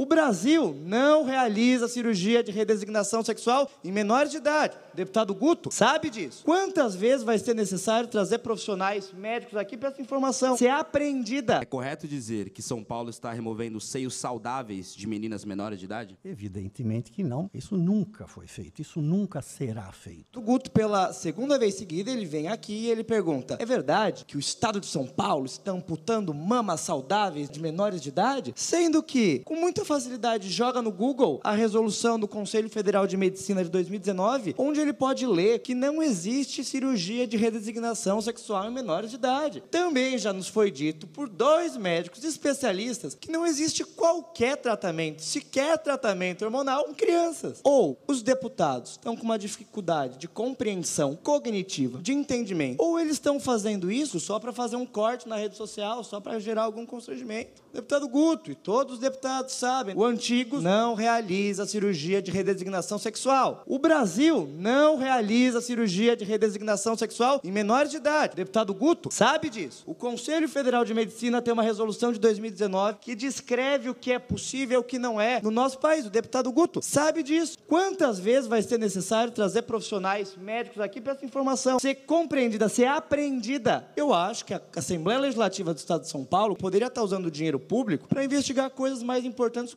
O Brasil não realiza cirurgia de redesignação sexual em menores de idade. O deputado Guto sabe disso. Quantas vezes vai ser necessário trazer profissionais médicos aqui para essa informação ser é aprendida? É correto dizer que São Paulo está removendo seios saudáveis de meninas menores de idade? Evidentemente que não. Isso nunca foi feito. Isso nunca será feito. O Guto, pela segunda vez seguida, ele vem aqui e ele pergunta: é verdade que o estado de São Paulo está amputando mamas saudáveis de menores de idade? Sendo que, com muita facilidade joga no Google a resolução do Conselho Federal de Medicina de 2019, onde ele pode ler que não existe cirurgia de redesignação sexual em menores de idade. Também já nos foi dito por dois médicos especialistas que não existe qualquer tratamento, sequer tratamento hormonal, em crianças. Ou os deputados estão com uma dificuldade de compreensão cognitiva, de entendimento, ou eles estão fazendo isso só para fazer um corte na rede social, só para gerar algum constrangimento. deputado Guto e todos os deputados sabem sabem, o antigo não realiza cirurgia de redesignação sexual. O Brasil não realiza cirurgia de redesignação sexual em menores de idade. O deputado Guto sabe disso. O Conselho Federal de Medicina tem uma resolução de 2019 que descreve o que é possível e o que não é no nosso país. O deputado Guto sabe disso. Quantas vezes vai ser necessário trazer profissionais médicos aqui para essa informação ser compreendida, ser aprendida? Eu acho que a Assembleia Legislativa do Estado de São Paulo poderia estar usando dinheiro público para investigar coisas mais importantes